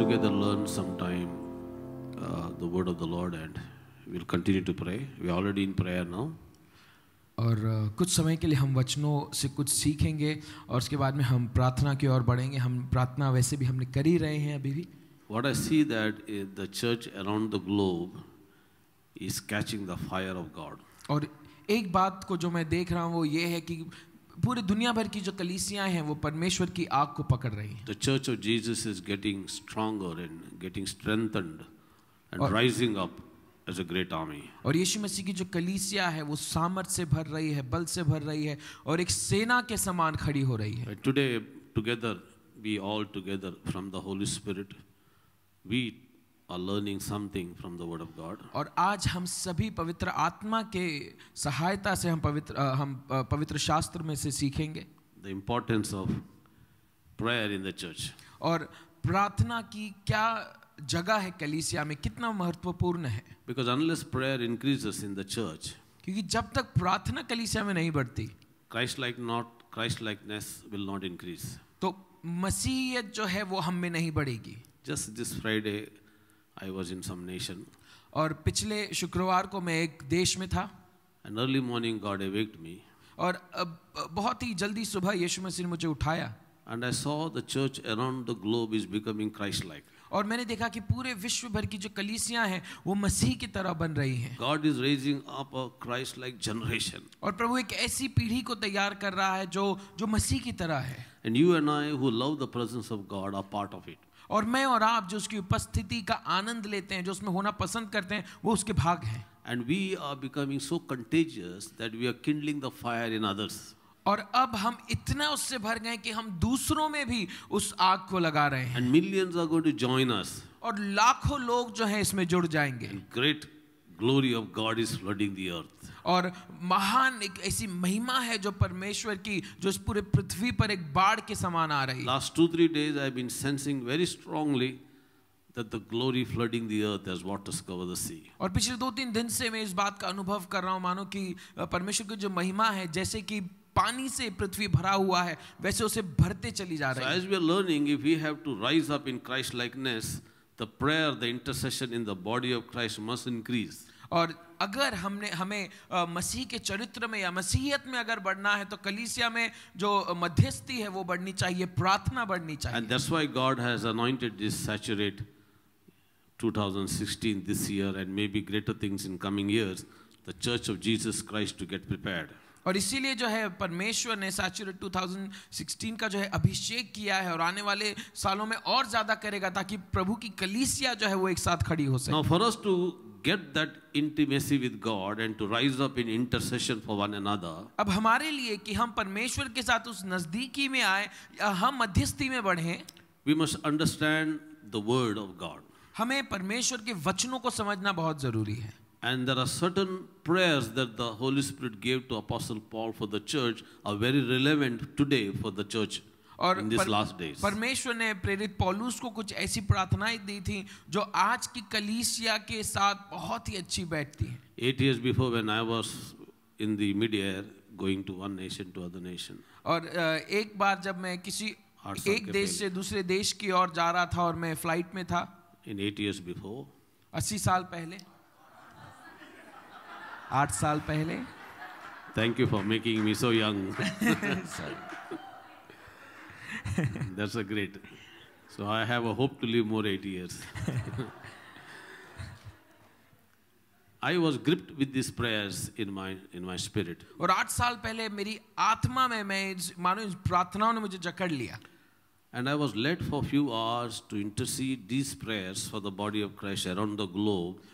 together learn sometime uh, the word of the Lord and we'll continue to pray. We're already in prayer now. और uh, कुछ समय के लिए हम वचनों से कुछ सीखेंगे और उसके बाद में हम प्रार्थना की ओर बढ़ेंगे हम प्रार्थना वैसे भी हमने कर ही रहे हैं अभी भी what I see that the church around the globe is catching the fire of God और एक बात को जो मैं देख रहा हूँ वो ये है कि पूरे दुनिया भर की जो कलीसियां हैं वो परमेश्वर की आग को पकड़ रही हैं the church of Jesus is getting stronger and getting strengthened and rising up as a great army और यीशु मसीह की जो कलीसिया है वो सामर्थ्य से भर रही है बल से भर रही है और एक सेना के समान खड़ी हो रही है today together we all together from the Holy Spirit we are learning something from the word of god aur aaj hum sabhi pavitra atma ke sahayata se hum pavitra hum pavitra shastra mein se सीखेंगे the importance of prayer in the church aur prarthana ki kya जगह है कलीसिया में कितना महत्वपूर्ण है because unless prayer increases in the church क्योंकि जब तक प्रार्थना कलीसिया में नहीं बढ़ती Christ like not Christ likeness will not increase तो मसीहियत जो है वो हम में नहीं बढ़ेगी just this friday I was in some nation. और पिछले शुक्रवार को मैं एक देश में था and early morning God awaked me. और बहुत ही जल्दी सुबह यीशु मसीह ने मुझे उठाया And I saw the church around the globe is becoming Christ-like. और मैंने देखा कि पूरे विश्व भर की जो कलीसियां हैं वो मसीह की तरह बन रही हैं God is raising up a Christ-like generation. और प्रभु एक ऐसी पीढ़ी को तैयार कर रहा है जो जो मसीह की तरह है And you and I who love the presence of God are part of it. और मैं और आप जो उसकी उपस्थिति का आनंद लेते हैं जो उसमें होना पसंद करते हैं वो उसके भाग हैं and we are becoming so contagious that we are kindling the fire in others और अब हम इतना उससे भर गए कि हम दूसरों में भी उस आग को लगा रहे हैं and millions are going to join us और लाखों लोग जो हैं इसमें जुड़ जाएंगे great glory of God is flooding the earth और महान एक ऐसी महिमा है जो परमेश्वर की जो इस पूरे पृथ्वी पर एक बाढ़ के समान आ रही last two three days I been sensing very strongly that the glory flooding the earth as waters cover the sea और पिछले दो तीन दिन से मैं इस बात का अनुभव कर रहा हूं मानो कि परमेश्वर की जो महिमा है जैसे कि पानी से पृथ्वी भरा हुआ है वैसे उसे भरते चली जा रही है as we are learning, if we have to rise up in Christ likeness, the prayer, the intercession in the body of Christ must increase. और अगर हमने हमें मसीह के चरित्र में या मसीहियत में अगर बढ़ना है तो कलीसिया में जो मध्यस्थी है वो बढ़नी चाहिए प्रार्थना बढ़नी चाहिए and that's why God has anointed this saturate 2016 this year and maybe greater things in coming years the church of Jesus Christ to get prepared और इसीलिए जो है परमेश्वर ने सैचुरेट 2016 का जो है अभिषेक किया है और आने वाले सालों में और ज्यादा करेगा ताकि प्रभु की कलीसिया जो है वो एक साथ खड़ी हो सके for us to get that intimacy with God and to rise up in intercession for one another अब हमारे लिए कि हम परमेश्वर के साथ उस नजदीकी में आए या हम मध्यस्थी में बढ़े we must understand the word of God हमें परमेश्वर के वचनों को समझना बहुत जरूरी है and there are certain prayers that the holy spirit gave to apostle paul for the church are very relevant today for the church और परमेश्वर ने प्रेरित पॉलूस को कुछ ऐसी प्रार्थनाएं दी थी जो आज की कलीसिया के साथ बहुत ही अच्छी बैठती है eight year before when I was in दीड going to one nation to other nation और एक बार जब मैं किसी एक देश से दूसरे देश की ओर जा रहा था और मैं फ्लाइट में था इन एट ईयर बिफोर अस्सी साल पहले आठ साल पहले thank you for making me so young that's a great so I have a hope to live more eight years I was gripped with these prayers in my in my spirit. और आठ साल पहले मेरी आत्मा में मैं मानो इस प्रार्थनाओं ने मुझे जकड़ लिया. And I was led for few hours to intercede these prayers for the body of Christ around the globe.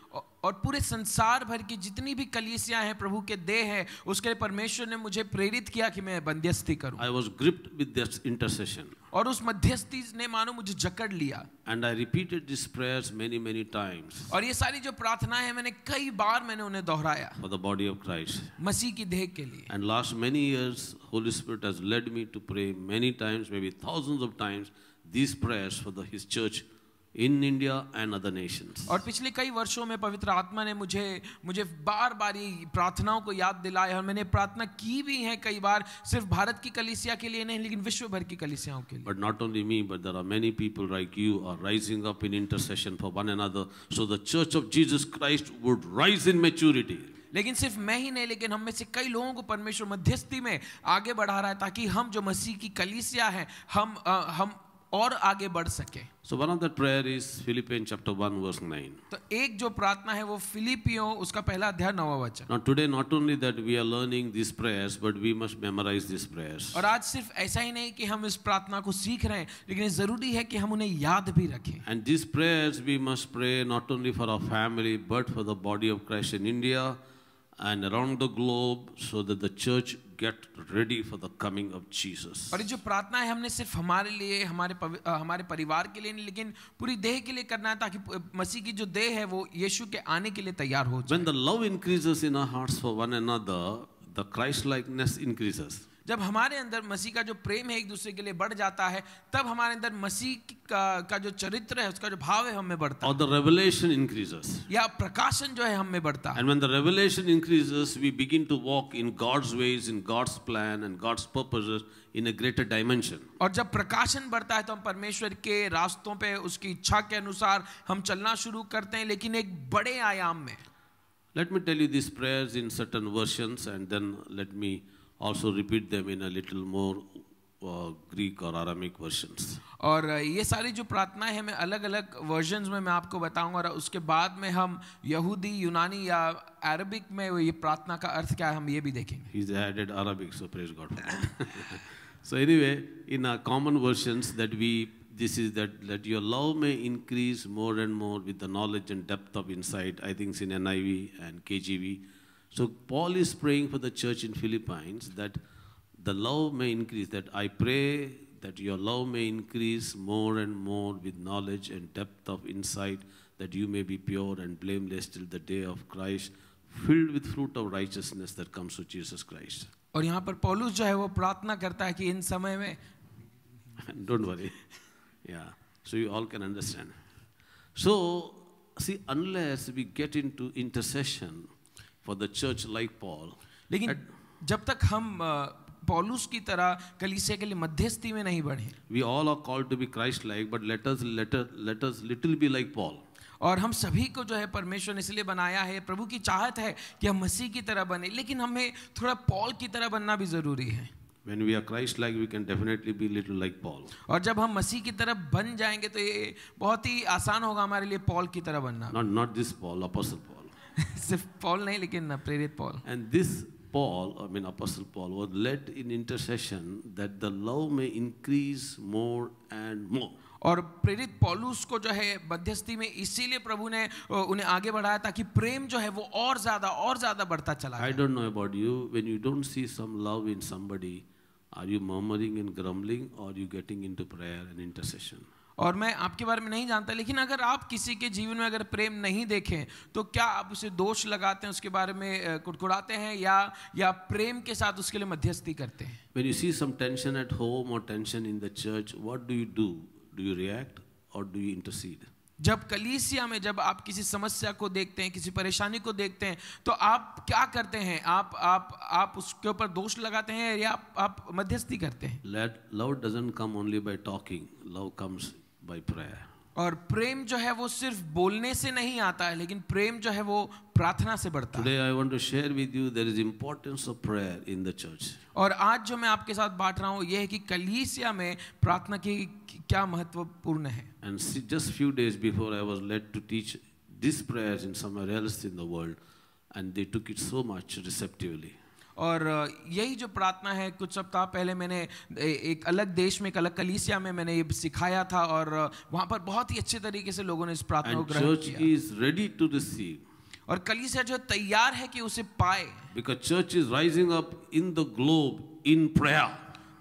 और पूरे संसार भर की जितनी भी कलीसिया हैं प्रभु के देह हैं उसके लिए परमेश्वर ने मुझे प्रेरित किया कि मैं बंदियस्ती करूं I was gripped with this intercession और उस मध्यस्थी ने मानो मुझे जकड़ लिया and I repeated this prayers many many times और ये सारी जो प्रार्थनाएं मैंने कई बार मैंने उन्हें दोहराया for the body of Christ मसीह की देह के लिए and last many years Holy Spirit has led me to pray many times may be thousands of times these prayers for the, his church in India and other nations और पिछले कई वर्षों में पवित्र आत्मा ने मुझे मुझे बार बार ये प्रार्थनाओं को याद दिलाया और मैंने प्रार्थना की भी है कई बार सिर्फ भारत की कलिसिया के लिए नहीं लेकिन विश्व भर की कलिसियाओं के लिए but not only me but there are many people like you are rising up in intercession for one another so the church of Jesus Christ would rise in maturity लेकिन सिर्फ मैं ही नहीं लेकिन हम में से कई लोगों को परमेश्वर मध्यस्थी में आगे बढ़ा रहा है ताकि हम जो मसीह की कलीसिया है हम आ, हम और आगे बढ़ सके so one of the prayer is Philippian chapter 1 verse 9 तो एक जो प्रार्थना है वो फिलिपियो उसका पहला अध्याय नौवां वचन now today not only that we are learning this prayers but we must memorise this prayers और आज सिर्फ ऐसा ही नहीं कि हम इस प्रार्थना को सीख रहे हैं लेकिन जरूरी है कि हम उन्हें याद भी रखें and this prayers we must pray not only for our family but for the body of Christ in India and around the globe so that the church get ready for the coming of Jesus. और जो प्रार्थना है हमने सिर्फ हमारे लिए हमारे हमारे परिवार के लिए नहीं लेकिन पूरी देह के लिए करना है ताकि मसीह की जो देह है वो यीशु के आने के लिए तैयार हो जाए. When the love increases in our hearts for one another, the Christ likeness increases. जब हमारे अंदर मसीह का जो प्रेम है एक दूसरे के लिए बढ़ जाता है तब हमारे अंदर मसीह का, का जो चरित्र है उसका जो भाव है हमें बढ़ता है और द रेवलेशन इंक्रीजेस या प्रकाशन जो है हमें बढ़ता है and when the revelation increases we begin to walk in God's ways in God's plan and God's purposes in a greater dimension और जब प्रकाशन बढ़ता है तो हम परमेश्वर के रास्तों पे उसकी इच्छा के अनुसार हम चलना शुरू करते हैं लेकिन एक बड़े आयाम में let me tell you this prayers in certain versions and then let me also repeat them in a little more uh, Greek or Aramic versions. और ये सारी जो प्रार्थनाएं हैं मैं अलग अलग वर्जन्स में मैं आपको बताऊंगा और उसके बाद में हम यहूदी यूनानी या अरबिक में ये प्रार्थना का अर्थ क्या है हम ये भी देखेंगे He's added Arabic, so praise God. so anyway, in our common versions that we this is that that your love may increase more and more with the knowledge and depth of insight. I think it's in NIV and KGV. So Paul is praying for the church in Philippines that the love may increase, that I pray that your love may increase more and more with knowledge and depth of insight, that you may be pure and blameless till the day of Christ, filled with fruit of righteousness that comes through Jesus Christ. और यहाँ पर पौलुस जो है वो प्रार्थना करता है कि इन समय में डोंट वरी या so you all can understand so see unless we get into intercession for the church like Paul. लेकिन जब तक हम पॉलुस की तरह कलीसिया के लिए मध्यस्थी में नहीं बढ़े we all are called to be Christ like but let us let us little be like Paul और हम सभी को जो है परमेश्वर ने इसलिए बनाया है प्रभु की चाहत है कि हम मसीह की तरह बने लेकिन हमें थोड़ा पॉल की तरह बनना भी जरूरी है When we are Christ like we can definitely be little like Paul. और जब हम मसीह की तरह बन जाएंगे तो ये बहुत ही आसान होगा हमारे लिए पॉल की तरह बनना Not not this Paul, apostle Paul. सिर्फ पॉल नहीं लेकिन प्रेरित Paul and this Paul I mean apostle Paul was led in intercession that the love may increase more and more और प्रेरित पॉलुस को जो है मध्यस्थी में इसीलिए प्रभु ने उन्हें आगे बढ़ाया ताकि प्रेम जो है वो और ज्यादा और ज्यादा बढ़ता चला I don't know about you when you don't see some love in somebody are you murmuring and grumbling और you getting into prayer and intercession और मैं आपके बारे में नहीं जानता लेकिन अगर आप किसी के जीवन में अगर प्रेम नहीं देखें तो क्या आप उसे दोष लगाते हैं उसके बारे में कुड़कुड़ाते हैं या या प्रेम के साथ उसके लिए मध्यस्थी करते हैं When you see some tension at home or tension in the church, what do you do? Do you react or do you intercede? जब कलीसिया में जब आप किसी समस्या को देखते हैं किसी परेशानी को देखते हैं तो आप क्या करते हैं आप आप आप उसके ऊपर दोष लगाते हैं या आप, आप मध्यस्थी करते हैं love doesn't come only by talking love comes by prayer. और प्रेम जो है वो सिर्फ बोलने से नहीं आता है लेकिन प्रेम जो है वो प्रार्थना से बढ़ता और आज जो मैं आपके साथ बांट रहा हूँ ये है कि कलीसिया में प्रार्थना की क्या महत्वपूर्ण है एंड और यही जो प्रार्थना है कुछ सप्ताह पहले मैंने एक अलग देश में एक अलग कलीसिया में मैंने ये सिखाया था और वहाँ पर बहुत ही अच्छे तरीके से लोगों ने इस प्रार्थना को ग्रहण किया और कलीसिया जो तैयार है कि उसे पाए because church is rising up in the globe in prayer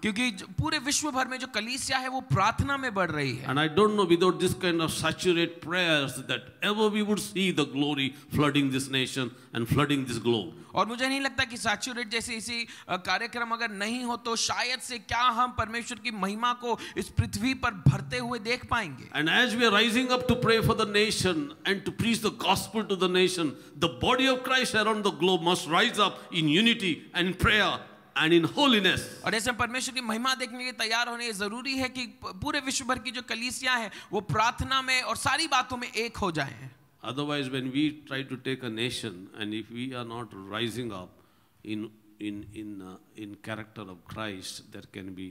क्योंकि पूरे विश्व भर में जो कलीसिया है वो प्रार्थना में बढ़ रही है and I don't know without this kind of saturate prayers that ever we would see the glory flooding this nation and flooding this globe और मुझे नहीं लगता कि सैचुरेट जैसे इसी कार्यक्रम अगर नहीं हो तो शायद से क्या हम परमेश्वर की महिमा को इस पृथ्वी पर भरते हुए देख पाएंगे and as we are rising up to pray for the nation and to preach the gospel to the nation the body of Christ around the globe must rise up in unity and prayer and in holiness. aur aise parmeshwar ki mahima dekhne ke liye taiyar hone ye zaruri hai ki pure विश्व bhar ki jo कलीसियां hai wo prarthna mein aur sari baaton mein ek ho jaye Otherwise, when we try to take a nation and if we are not rising up in in in uh, in character of Christ, there can be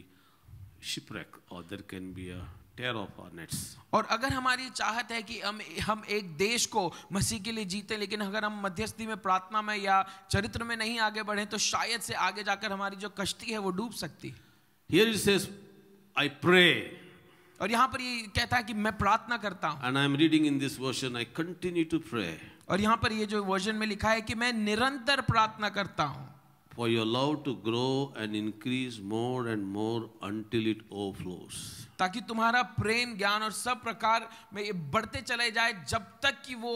shipwreck or there can be a tear of hornets और अगर हमारी चाहत है कि हम हम एक देश को मसीह के लिए जीते लेकिन अगर हम मध्यस्थी में प्रार्थना में या चरित्र में नहीं आगे बढ़े तो शायद से आगे जाकर हमारी जो कश्ती है वो डूब सकती Here it says, I pray. और यहाँ पर ये यह कहता है कि मैं प्रार्थना करता हूँ And I am reading in this version I continue to pray और यहाँ पर ये यह जो वर्जन में लिखा है कि मैं निरंतर प्रार्थना करता हूँ for your love to grow and increase more and more until it overflows. ताकि तुम्हारा प्रेम ज्ञान और सब प्रकार में ये बढ़ते चले जाए जब तक कि वो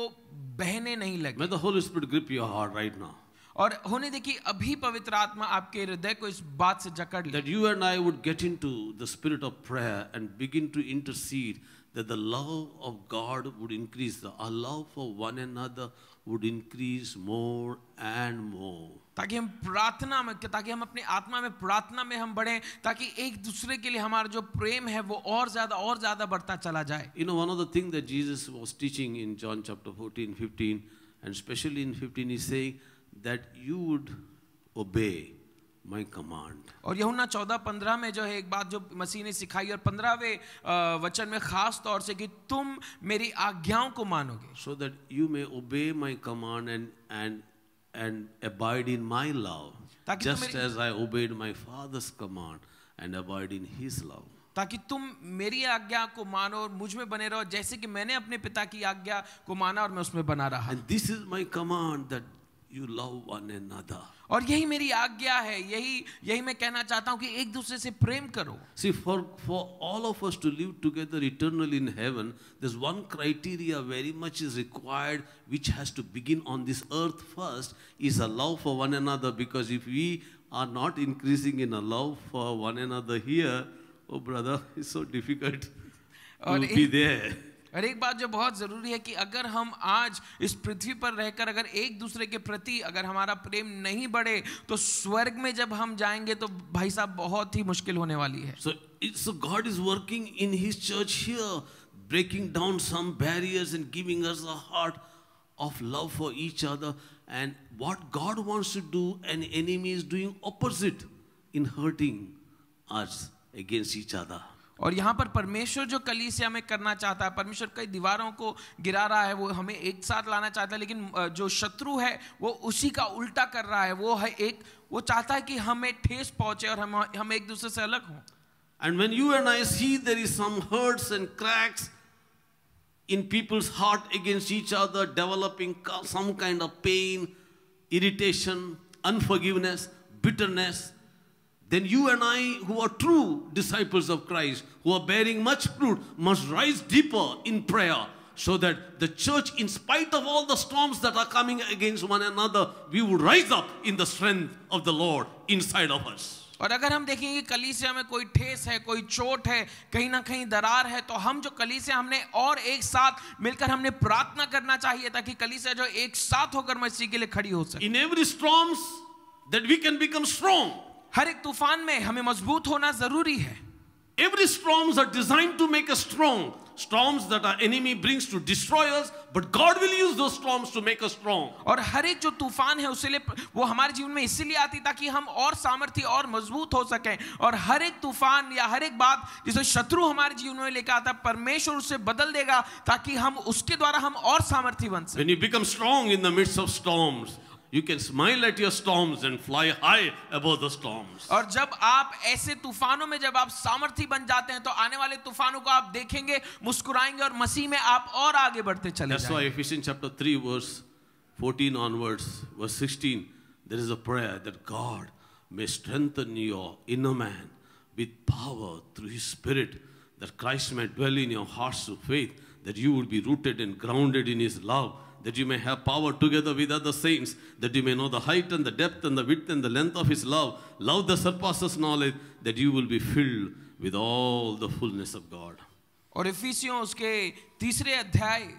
बहने नहीं लगे मैं the Holy Spirit grip your heart right now और होने देखिए अभी पवित्र आत्मा आपके हृदय को इस बात से जकड़ ले you and I would get into the spirit of prayer and begin to intercede that the love of God would increase the love for one and would increase more and more ताकि हम प्रार्थना में ताकि हम अपनी आत्मा में प्रार्थना में हम बढ़ें ताकि एक दूसरे के लिए हमारा जो प्रेम है वो और ज़्यादा और ज़्यादा बढ़ता चला जाए you know one of the thing that Jesus was teaching in John chapter 14 15 and specially in 15 he saying that you would obey my command और यूहन्ना 14 15 में जो है एक बात जो मसीह ने सिखाई और 15वें वचन में खास तौर से कि तुम मेरी आज्ञाओं को मानोगे so that you may obey my command and and and abide in my love just as I obeyed my father's command and abide in his love ताकि तुम मेरी आज्ञा को मानो और मुझ में बने रहो जैसे कि मैंने अपने पिता की आज्ञा को माना और मैं उसमें बना रहा and this is my command that you love one another और यही मेरी आज्ञा है यही यही मैं कहना चाहता हूं कि एक दूसरे से प्रेम करो see for for all of us to live together eternal in heaven this one criteria very much is required which has to begin on this earth first is a love for one another because if we are not increasing in a love for one another here oh brother it's so difficult to be there और एक बात जो बहुत ज़रूरी है कि अगर हम आज इस पृथ्वी पर रहकर अगर एक दूसरे के प्रति अगर हमारा प्रेम नहीं बढ़े तो स्वर्ग में जब हम जाएंगे तो भाई साहब बहुत ही मुश्किल होने वाली है so it's God is working in his church here breaking down some barriers and giving us a heart of love for each other and what God wants to do an enemy is doing opposite in hurting us against each other और यहाँ पर परमेश्वर जो कलीसिया में करना चाहता है परमेश्वर कई दीवारों को गिरा रहा है वो हमें एक साथ लाना चाहता है लेकिन जो शत्रु है वो उसी का उल्टा कर रहा है वो है एक वो चाहता है कि हमें ठेस पहुंचे और हम हम एक दूसरे से अलग हों and when you and I see there is some hurts and cracks in people's heart against each other developing some kind of pain irritation unforgiveness bitterness then you and I, who are true disciples of Christ, who are bearing much fruit, must rise deeper in prayer so that the church, in spite of all the storms that are coming against one another, we would rise up in the strength of the Lord inside of us. और अगर हम देखेंगे कलीसिया में कोई ठेस है कोई चोट है कहीं ना कहीं दरार है तो हम जो कलीसिया हमने और एक साथ मिलकर हमने प्रार्थना करना चाहिए ताकि कलीसिया जो एक साथ होकर मसीह के लिए खड़ी हो सके in every that we can become हर एक तूफान में हमें मजबूत होना जरूरी है Every storms are designed to make us strong. Storms that our enemy brings to destroy us, but God will use those storms to make us strong. और हर एक जो तूफान है उसके लिए वो हमारे जीवन में इसीलिए आती ताकि हम और सामर्थ्य और मजबूत हो सकें और हर एक तूफान या हर एक बात जिसे शत्रु हमारे जीवन में लेकर आता है परमेश्वर उसे बदल देगा ताकि हम उसके द्वारा हम और सामर्थ्य बन सकें When you become strong in the midst of storms, You can smile at your storms and fly high above the storms. और जब आप ऐसे तूफानों में जब आप सामर्थ्य बन जाते हैं तो आने वाले तूफानों को आप देखेंगे मुस्कुराएंगे और मसीह में आप और आगे बढ़ते चले That's why Ephesians chapter 3 verse 14 onwards verse 16 there is a prayer that God may strengthen your inner man with power through his spirit that Christ may dwell in your hearts through faith that you would be rooted and grounded in his love that you may have power together with other saints, that you may know the height and the depth and the width and the length of his love, love that surpasses knowledge, that you will be filled with all the fullness of God. और Ephesians ke तीसरे adhyay.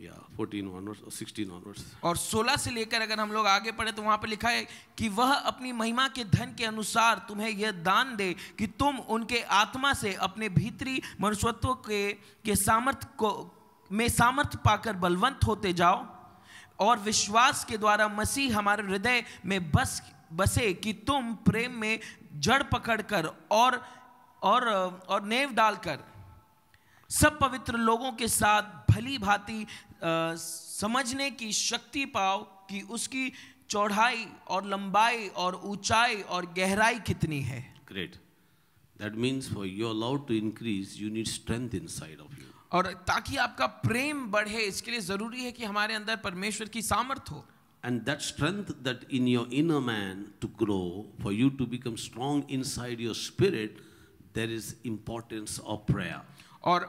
या 14 onwards और 16 onwards और 16 से लेकर अगर हम लोग आगे पढ़े तो वहां पर लिखा है कि वह अपनी महिमा के धन के अनुसार तुम्हें यह दान दे कि तुम उनके आत्मा से अपने भीतरी मनुष्यत्व के के सामर्थ्य को में सामर्थ्य पाकर बलवंत होते जाओ और विश्वास के द्वारा मसीह हमारे हृदय में बस बसे कि तुम प्रेम में जड़ पकड़कर और और और नेव डालकर सब पवित्र लोगों के साथ भली भांति समझने की शक्ति पाओ कि उसकी चौड़ाई और लंबाई और ऊंचाई और गहराई कितनी है great that means for you allowed to increase you need strength inside और ताकि आपका प्रेम बढ़े इसके लिए जरूरी है कि हमारे अंदर परमेश्वर की सामर्थ हो and that strength that in your in man to grow for you to become strong inside your spirit there is importance of prayer और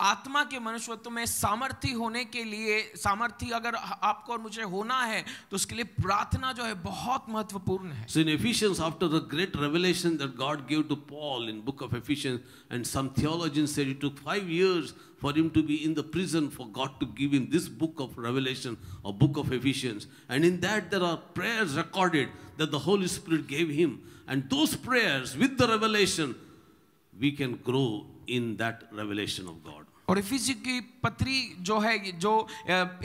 आत्मा के मनुष्यत्व में सामर्थ्य होने के लिए सामर्थ्य अगर आपको और मुझे होना है तो उसके लिए प्रार्थना जो है बहुत महत्वपूर्ण है so in Ephesians after the great revelation that God give to Paul in book of Ephesians and 5 years for him to be in the prison for God to give him this book of Revelation a book of Ephesians. And in that there are prayers recorded that the Holy Spirit gave him. And those prayers with the revelation, we can grow in that revelation of God. और इफिसी की पत्री जो है जो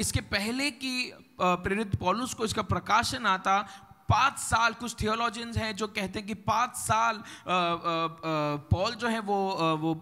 इसके पहले की प्रेरित पॉलुस को इसका प्रकाशन आता पाँच साल कुछ थियोलॉजियंस हैं जो कहते हैं कि पाँच साल पॉल जो है वो वो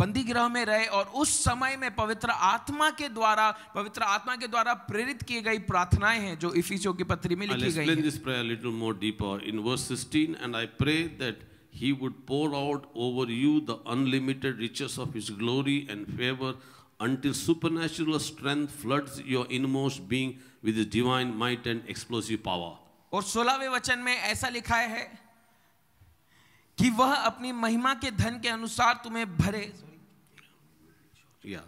बंदी गृह में रहे और उस समय में पवित्र आत्मा के द्वारा पवित्र आत्मा के द्वारा प्रेरित की गई प्रार्थनाएं हैं जो इफिसियो की पत्री में लिखी गई हैं। I'll explain this prayer a little more deeper in verse 16 and I pray that he would pour out over you the unlimited riches of his glory and favor until supernatural strength floods your inmost being with his divine might and explosive power. और सोलहवें वचन में ऐसा लिखा है कि वह अपनी महिमा के धन के अनुसार तुम्हें भरे yeah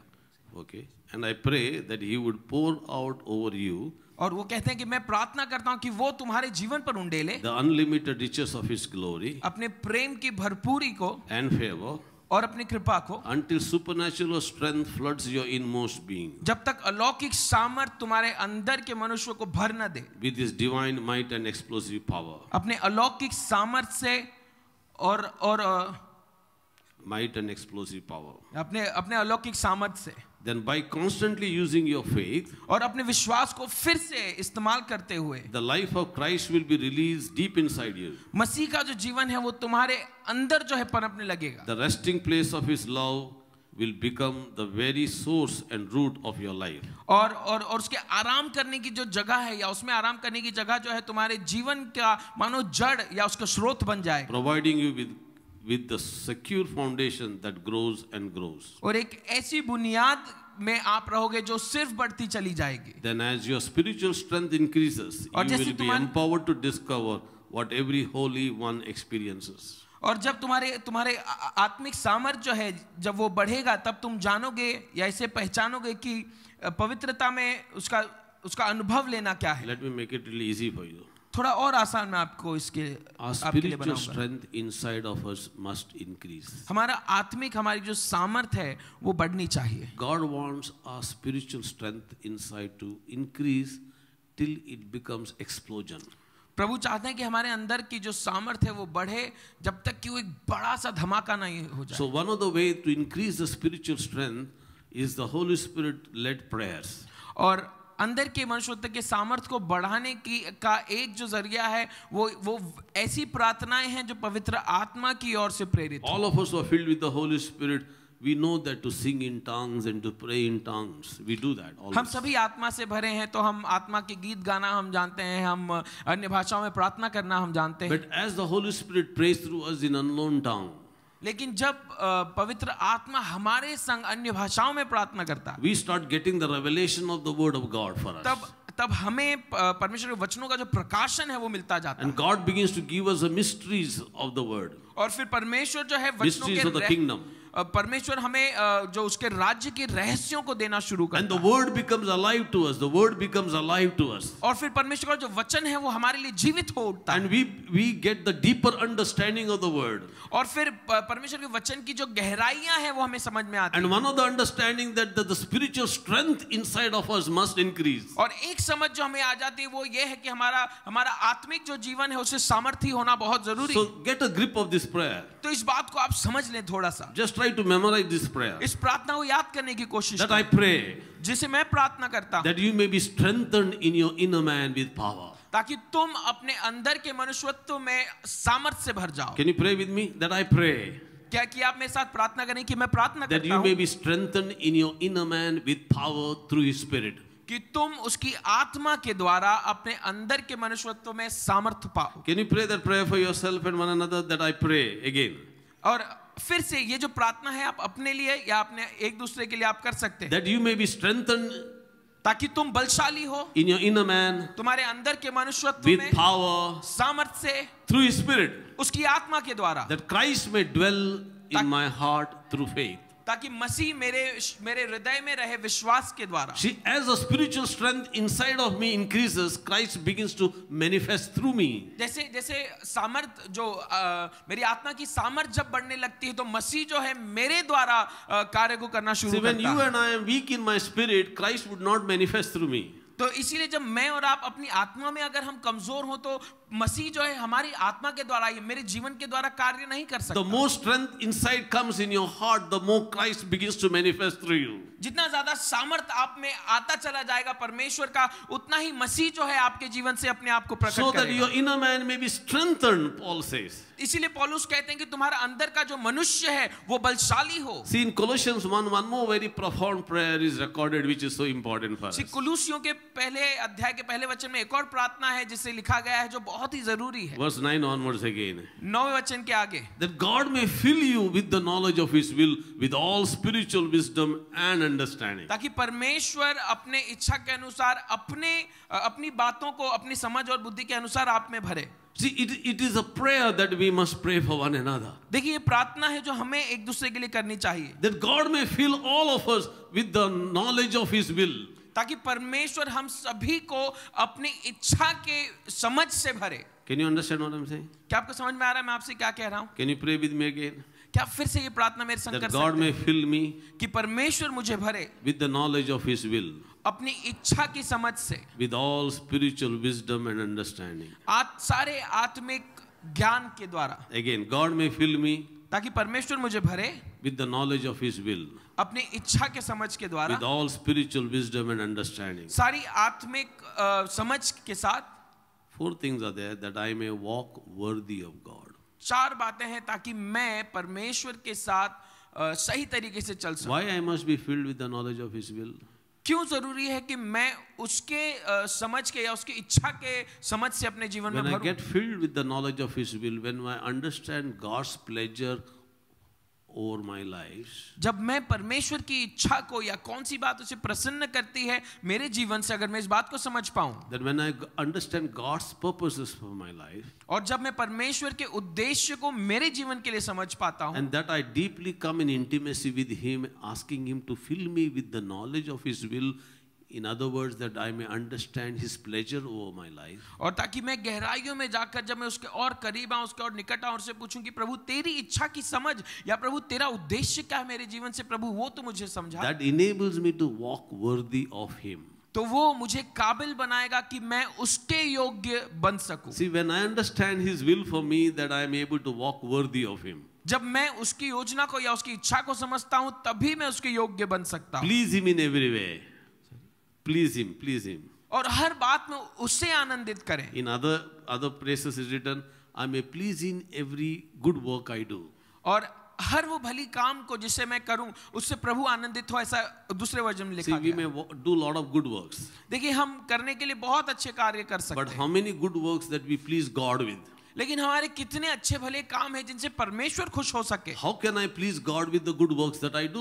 okay and i pray that he would pour out over you और वो कहते हैं कि मैं प्रार्थना करता हूं कि वो तुम्हारे जीवन पर उंडेले the unlimited riches of his glory अपने प्रेम की भरपूरी को एंड फेवर और अपनी कृपा को until supernatural strength floods your innermost being जब तक अलौकिक सामर्थ तुम्हारे अंदर के मनुष्य को भर न दे with his divine might and explosive power अपने अलौकिक सामर्थ से और और माइट एंड एक्सप्लोसिव पावर अपने अपने अलौकिक सामर्थ से then by constantly using your faith aur apne vishwas ko fir se istemal karte hue the life of Christ will be released deep inside you masi ka jo jeevan hai wo tumhare andar jo hai panapne lagega the resting place of his love will become the very source and root of your life aur aur aur uske aaram karne ki jo jagah hai ya usme aaram karne ki jagah jo hai tumhare jeevan ka mano jad ya uska स्रोत ban जाए providing you with with the secure foundation that grows and grows aur ek aisi buniyad mein aap rahoge jo sirf badhti chali jayegi then as your spiritual strength increases you will be empowered to discover what every holy one experiences और जब तुम्हारे तुम्हारे आत्मिक सामर्थ्य जो है जब वो बढ़ेगा तब तुम जानोगे या इसे पहचानोगे कि पवित्रता में उसका उसका अनुभव लेना क्या है let me make it easy for you थोड़ा और आसान मैं आपको इसके आपके लिए बनाऊंगा strength inside of us must increase हमारा आत्मिक हमारी जो सामर्थ है वो बढ़नी चाहिए God wants our spiritual strength inside to increase till it becomes explosion प्रभु चाहते हैं कि हमारे अंदर की जो सामर्थ है वो बढ़े जब तक कि वो एक बड़ा सा धमाका नहीं हो जाए so one of the way to increase the spiritual strength is the Holy Spirit led prayers और अंदर के मनुष्यत्व के सामर्थ्य को बढ़ाने की का एक जो जरिया है वो वो ऐसी प्रार्थनाएं हैं जो पवित्र आत्मा की ओर से प्रेरित all of us are filled with the Holy Spirit we know that to sing in tongues and to pray in tongues we do that all हम सभी आत्मा से भरे हैं तो हम आत्मा के गीत गाना हम जानते हैं हम अन्य भाषाओं में प्रार्थना करना हम जानते हैं but as the holy spirit prays through us in unknown tongues लेकिन जब पवित्र आत्मा हमारे संग अन्य भाषाओं में प्रार्थना करता we start getting the revelation of the word of God for तब तब हमें परमेश्वर के वचनों का जो प्रकाशन है वो मिलता जाता है and God begins to give us the mysteries of the word और फिर परमेश्वर जो है वचनों के किंगडम परमेश्वर हमें जो उसके राज्य के रहस्यों को देना शुरू करता And the word becomes alive to us. The word becomes alive to us. और फिर परमेश्वर का जो वचन है वो हमारे लिए जीवित हो उठता है and we we get the deeper understanding of the word और फिर परमेश्वर के वचन की जो गहराइयां हैं वो हमें समझ में आती है and one of the understanding that the spiritual strength inside of us must increase और एक समझ जो हमें आ जाती है वो ये है कि हमारा हमारा आत्मिक जो जीवन है उसे सामर्थ्य होना बहुत जरूरी so get a grip of this prayer तो इस बात को आप समझ लें थोड़ा सा just try to memorize this prayer इस प्रार्थना को याद करने की कोशिश दैट आई प्रे जिसे मैं प्रार्थना करता हूं that you may be strengthen in your inner man with power ताकि तुम अपने अंदर के मनुष्यत्व में सामर्थ्य से भर जाओ can you pray with me that I pray क्या कि आप मेरे साथ प्रार्थना करें कि मैं प्रार्थना करता हूं that you may be strengthen in your inner man with power through his spirit कि तुम उसकी आत्मा के द्वारा अपने अंदर के मनुष्यत्व में सामर्थ्य पाओ can you pray that prayer for yourself and one another that I pray again और फिर से ये जो प्रार्थना है आप अपने लिए या अपने एक दूसरे के लिए आप कर सकते हैं that you may be strengthen ताकि तुम बलशाली हो इन योर इनर मैन तुम्हारे अंदर के मनुष्य विद पावर सामर्थ्य से थ्रू स्पिरिट उसकी आत्मा के द्वारा that Christ may dwell in my heart through faith ताकि मसीह मेरे मेरे हृदय में रहे विश्वास के द्वारा see as a spiritual strength inside of me increases Christ begins to manifest through me जैसे जैसे सामर्थ जो आ, मेरी आत्मा की सामर्थ जब बढ़ने लगती है तो मसीह जो है मेरे द्वारा कार्य को करना शुरू करता है you and I am weak in my spirit Christ would not manifest through me तो इसीलिए जब मैं और आप अपनी आत्मा में अगर हम कमजोर हो तो मसीह जो है हमारी आत्मा के द्वारा ये मेरे जीवन के द्वारा कार्य नहीं कर सकता the more strength in comes in your heart the more Christ begins to manifest through you जितना ज्यादा सामर्थ आप में आता चला जाएगा परमेश्वर का उतना ही मसीह जो है आपके जीवन से अपने आप को प्रकट करेगा so that your inner man may be strengthened Paul says इसीलिए पॉलुस कहते हैं कि तुम्हारा अंदर का जो मनुष्य है वो बलशाली हो see in Colossians 1 more very profound prayer is recorded which is so important for see कोलोसियों के पहले अध्याय के पहले वचन में एक और प्रार्थना है जिसे लिखा गया है जो बहुत ही जरूरी है verse 9 onwards again नौवें वचन के आगे that god may fill you with the knowledge of his will with all spiritual wisdom and understanding ताकि परमेश्वर अपने इच्छा के अनुसार अपने अपनी बातों को अपनी समझ और बुद्धि के अनुसार आप में भरे See, it, it is a prayer that we must pray for one another. देखिए ये प्रार्थना है जो हमें एक दूसरे के लिए करनी चाहिए That God may fill all of us with the knowledge of His will. ताकि परमेश्वर हम सभी को अपनी इच्छा के समझ से भरे can you understand what I am क्या आपको समझ में आ रहा है मैं आपसे क्या कह रहा हूँ can you pray with me again क्या फिर से ये प्रार्थना मेरे संग कर सकते गॉड मे फिल मी कि परमेश्वर मुझे भरे with the knowledge of his will अपनी इच्छा की समझ से with all spiritual wisdom and understanding सारे आत्मिक ज्ञान के द्वारा again God may fill me ताकि परमेश्वर मुझे भरे with the knowledge of his will अपने इच्छा के समझ के द्वारा with all spiritual wisdom and understanding सारी आत्मिक समझ के साथ four things are there that i may walk worthy of god चार बातें हैं ताकि मैं परमेश्वर के साथ सही तरीके से चल सकूं why i must be filled with the knowledge of his will क्यों जरूरी है कि मैं उसके समझ के या उसकी इच्छा के समझ से अपने जीवन when में भरूं? When I get filled with the knowledge of His will, when I understand God's pleasure over my lives jab main parmeshwar ki ichha ko ya kaun si baat use प्रसन्न karti hai mere jeevan se agar main is baat ko samajh paun that when i understand god's purposes for my life aur jab main parmeshwar ke uddeshy ko mere jeevan ke liye samajh pata hu and that i deeply come in intimacy with him asking him to fill me with the knowledge of his will In other words, that I may understand His pleasure over my life. और ताकि मैं गहराइयों में जाकर जब मैं उसके और करीब आऊं उसके और निकट आऊं उससे पूछूं कि प्रभु तेरी इच्छा की समझ या प्रभु तेरा उद्देश्य क्या है मेरे जीवन से प्रभु वो तो मुझे समझा That enables me to walk worthy of Him. तो वो मुझे काबिल बनाएगा कि मैं उसके योग्य बन सकूं See, when I understand His will for me, that I am able to walk worthy of Him. जब मैं उसकी योजना को या उसकी इच्छा को समझता हूं तभी मैं उसके योग्य बन सकता हूं please him in every way Please him, please him. और हर बात में उससे आनंदित करें In other other places is written, I may please in every good work I do. और हर वो भली काम को जिसे मैं करूं उससे प्रभु आनंदित हो ऐसा दूसरे वर्जन में लिखा See, गया we do lot of good works. देखिए हम करने के लिए बहुत अच्छे कार्य कर सकते हैं. But how many good works that we please God with? लेकिन हमारे कितने अच्छे भले काम है जिनसे परमेश्वर खुश हो सके how can I please God with the good works that I do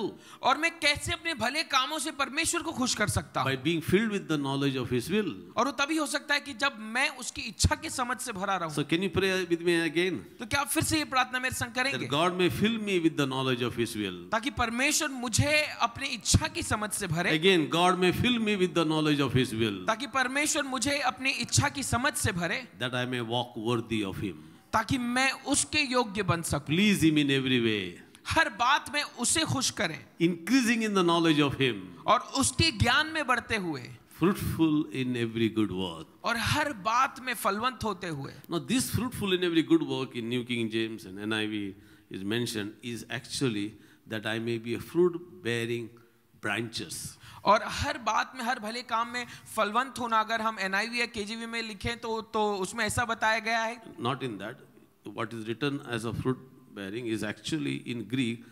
और मैं कैसे अपने भले कामों से परमेश्वर को खुश कर सकता हूं by being filled with the knowledge of his will और वो तभी हो सकता है कि जब मैं उसकी इच्छा के समझ से भरा रहूं so can you pray with me again तो क्या फिर से ये प्रार्थना मेरे संग करेंगे God may fill me with the knowledge of his will ताकि परमेश्वर मुझे अपनी इच्छा की समझ से भरे again God may fill me with the knowledge of his will ताकि परमेश्वर मुझे अपनी इच्छा की समझ से भरे that I may walk worthy of him. ताकि मैं उसके योग्य बन सकूं. Please him in every way. हर बात में उसे खुश करें. Increasing in the knowledge of him. और उसके ज्ञान में बढ़ते हुए. fruitful in every good work. और हर बात में फलवंत होते हुए. Now this fruitful in every good work in New King James and NIV is mentioned is actually that I may be a fruit bearing branches. और हर बात में हर भले काम में फलवंत होना अगर हम एन आई वी या के में लिखें तो तो उसमें ऐसा बताया गया है not in that what is written as a fruit bearing is actually in Greek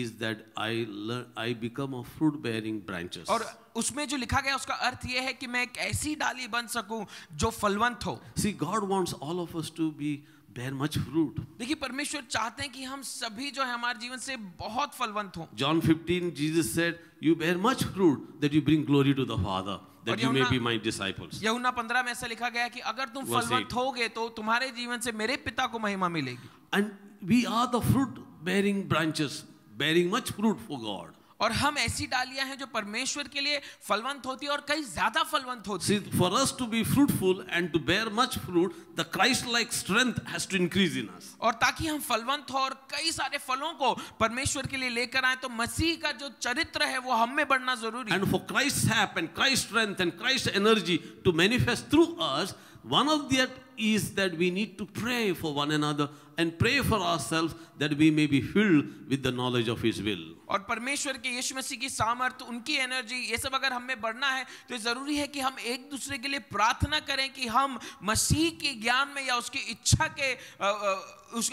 is that I learn I become a fruit bearing branches और उसमें जो लिखा गया उसका अर्थ यह है कि मैं एक ऐसी डाली बन सकूं जो फलवंत हो see God wants all of us to be bear much fruit देखिए परमेश्वर चाहते हैं कि हम सभी जो है हमारे जीवन से बहुत फलवंत हों John 15 Jesus said you bear much fruit that you bring glory to the father that you may be my disciples यूहन्ना 15 में ऐसा लिखा गया कि अगर तुम फलवंत होगे तो तुम्हारे जीवन से मेरे पिता को महिमा मिलेगी and we are the fruit bearing branches bearing much fruit for god और हम ऐसी डालियां हैं जो परमेश्वर के लिए फलवंत होती है और कई ज्यादा फलवंत होती है for us to be fruitful and to bear much fruit the Christ like strength has to increase in us और ताकि हम फलवंत हो और कई सारे फलों को परमेश्वर के लिए लेकर आए तो मसीह का जो चरित्र है वो हम में बढ़ना जरूरी है and for Christ help and Christ strength and Christ energy to manifest through us one of that is that we need to pray for one another and pray for ourselves that we may be filled with the knowledge of his will aur parmeshwar ke yeshu masi ki samarth unki energy ye sab agar humme badhna hai to जरूरी है कि हम एक दूसरे के लिए प्रार्थना करें कि हम मसीह के ज्ञान में या उसकी इच्छा के आ, आ, उस,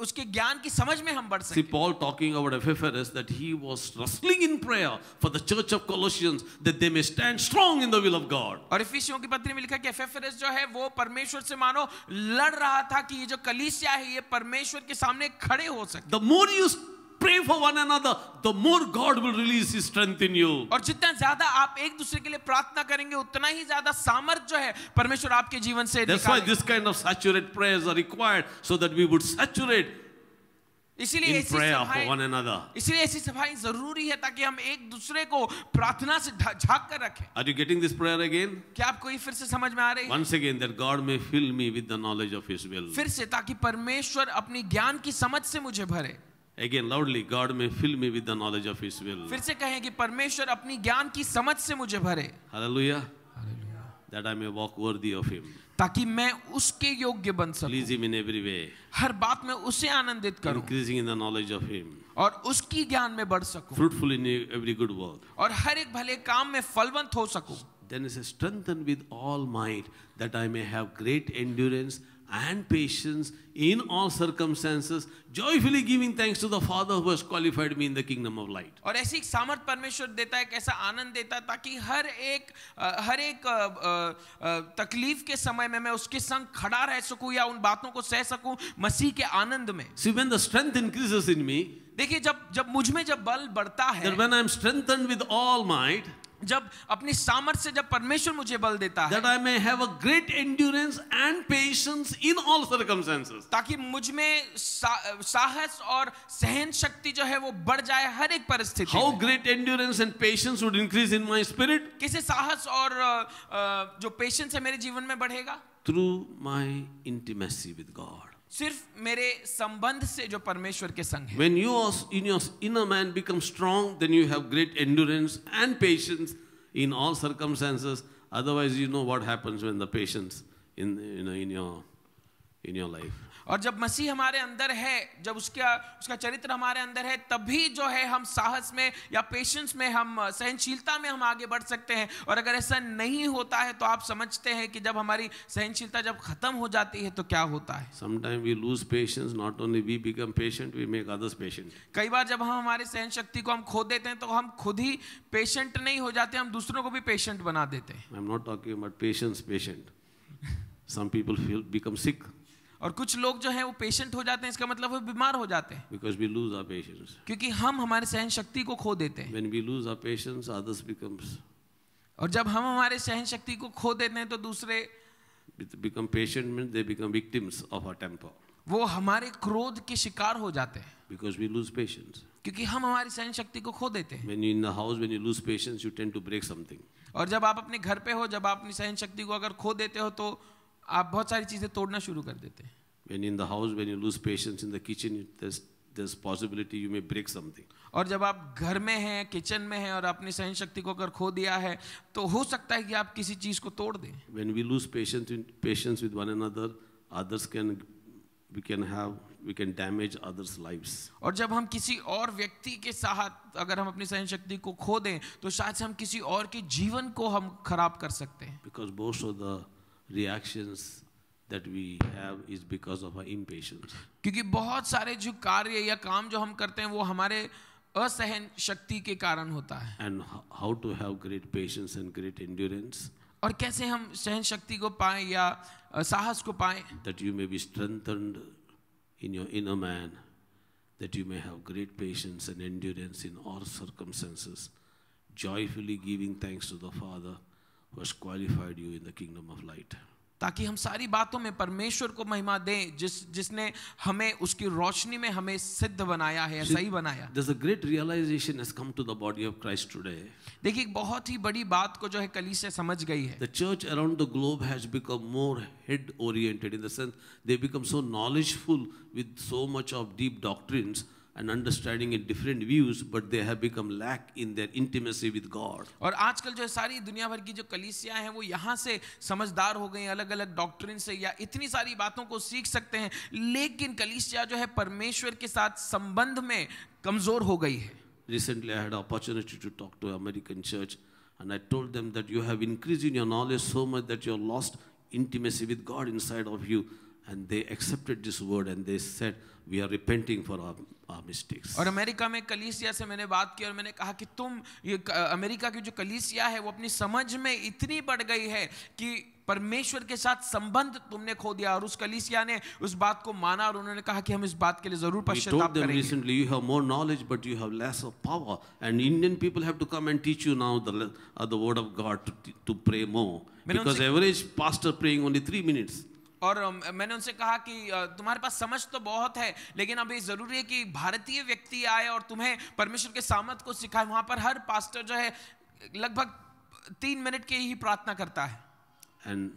उसके ज्ञान की समझ में हम बढ़ सकें See Paul talking about Ephesus that he was wrestling in prayer for the church of Colossians that they may stand strong in the will of God और इफिसियों की पत्री में लिखा कि एफेसस जो है वो परमेश्वर से मानो लड़ रहा था कि ये जो कलीसिया है ये परमेश्वर के सामने खड़े हो सके The more you pray for one another, the more God will release His strength in you. और जितना ज्यादा आप एक दूसरे के लिए प्रार्थना करेंगे उतना ही ज्यादा सामर्थ जो है परमेश्वर आपके जीवन से That's why this kind of saturated prayers are required so that we would saturate इसीलिए इसीलिए ऐसी सफाई जरूरी है ताकि हम एक दूसरे को प्रार्थना से झाक कर रखें are you getting this prayer again क्या आपको ये फिर से समझ में आ रही है once again that God may fill me with the knowledge of his will फिर से ताकि परमेश्वर अपनी ज्ञान की समझ से मुझे भरे Again loudly, God may fill me with the knowledge of His will. फिर से कहें कि परमेश्वर अपनी ज्ञान की समझ से मुझे भरे Hallelujah. Hallelujah. That I may walk worthy of Him. ताकि मैं उसके योग्य बन सकूं. Please Him in every way. हर बात में उसे आनंदित करूं. Increasing in the knowledge of Him. और उसकी ज्ञान में बढ़ सकूं. Fruitful in every good work. और हर एक भले काम में फलवंत हो सकूं. Then is strengthened with all might that I may have great endurance and patience in all circumstances joyfully giving thanks to the father who has qualified me in the kingdom of light aur aisi ek samarth parmeshwar deta hai kaisa aanand deta hai taki har ek har ek takleef ke samay mein main uske sang khada reh saku ya un baaton ko seh saku masi ke Anand mein see when the strength increases in me dekhiye jab jab mujh mein jab bal badhta hai that when i am strengthened with all might जब अपनी सामर्थ्य से जब परमेश्वर मुझे बल देता है I may have a great endurance and patience in all circumstances ताकि मुझ में सा, साहस और सहन शक्ति जो है वो बढ़ जाए हर एक परिस्थिति how great endurance and patience would increase in my spirit कैसे साहस और जो पेशेंस है मेरे जीवन में बढ़ेगा through my intimacy with God when you in your inner man becomes strong then you have great endurance and patience in all circumstances otherwise you know what happens when the patience in in your in your life और जब मसीह हमारे अंदर है जब उसका उसका चरित्र हमारे अंदर है तभी जो है हम साहस में या पेशेंस में हम सहनशीलता में हम आगे बढ़ सकते हैं और अगर ऐसा नहीं होता है तो आप समझते हैं कि जब हमारी सहनशीलता जब खत्म हो जाती है तो क्या होता है sometime we lose patience not only we become patient we make others patient कई बार जब हम हमारे सहन शक्ति को हम खो देते हैं तो हम खुद ही पेशेंट नहीं हो जाते हम दूसरों को भी पेशेंट बना देते हैं I am not talking about patience patient some people feel become sick और कुछ लोग जो है वो पेशेंट हो जाते हैं इसका मतलब वो बीमार हो जाते हैं because we lose our patience क्योंकि हम हमारे सहन शक्ति को खो देते हैं when we lose our patience others becomes और जब हम हमारे सहन शक्ति को खो देते हैं तो दूसरे become patient means they become victims of our temper वो हमारे क्रोध के शिकार हो जाते हैं बिकॉज वी लूज पेशेंस क्योंकि हम हमारी सहन शक्ति को खो देते हैं when you in the house when you lose patience you tend to break something और जब आप अपने घर पे हो जब आप अपनी सहन शक्ति को अगर खो देते हो तो आप बहुत सारी चीजें तोड़ना शुरू कर देते हैं when in the house when you lose patience in the kitchen there's there's possibility you may break something और जब आप घर में हैं किचन में हैं और अपनी सहन शक्ति को अगर खो दिया है तो हो सकता है कि आप किसी चीज को तोड़ दें when we lose patience in patience with one another others can we can have we can damage others lives और जब हम किसी और व्यक्ति के साथ अगर हम अपनी सहन शक्ति को खो दें तो शायद हम किसी और के जीवन को हम खराब कर सकते हैं because most of the reactions that we have is because of our impatience. क्योंकि बहुत सारे जो कार्य या काम जो हम करते हैं वो हमारे असहन शक्ति के कारण होता है And how to have great patience and great endurance. और कैसे हम सहन शक्ति को पाएं या साहस को पाएं That you may be strengthened in your inner man, that you may have great patience and endurance in all circumstances, joyfully giving thanks to the Father. ताकि हम सारी बातों में परमेश्वर को महिमा दें जिस जिसने हमें उसकी रोशनी में हमें सिद्ध बनाया है See, सही बनाया this great realization has come to the body of Christ today देखिए बहुत ही बड़ी बात को जो है कलीसिया समझ गई है the church around the globe has become more head oriented in the sense they become so knowledgeful with so much of deep doctrines and understanding in different views but they have become lack in their intimacy with god aur और आजकल जो सारी दुनिया भर की जो कलीसियां हैं वो यहाँ से समझदार हो गई alag alag doctrine se ya itni sari baaton ko seekh sakte hain lekin कलीसिया jo hai parmeshwar ke sath sambandh mein kamzor ho gayi hai recently i had opportunity to talk to american church and i told them that you have increased in your knowledge so much that you have lost intimacy with god inside of you and they accepted this word and they said we are repenting for our our mistakes और America में कलीसिया से मैंने बात की और मैंने कहा कि तुम ये अमेरिका की जो कलीसिया है वो अपनी समझ में इतनी बढ़ गई है कि परमेश्वर के साथ संबंध तुमने खो दिया और उस कलीसिया ने उस बात को माना और उन्होंने कहा कि हम इस बात के लिए जरूर पश्चाताप करेंगे recently you have more knowledge but you have less of power and indian people have to come and teach you now the uh, the word of god to, to pray more because average pastor praying only 3 minutes और मैंने उनसे कहा कि तुम्हारे पास समझ तो बहुत है लेकिन अभी ज़रूरी है कि भारतीय व्यक्ति आए और तुम्हें परमेश्वर के सामर्थ को सिखाए वहां पर हर पास्टर जो है लगभग तीन मिनट की ही प्रार्थना करता है and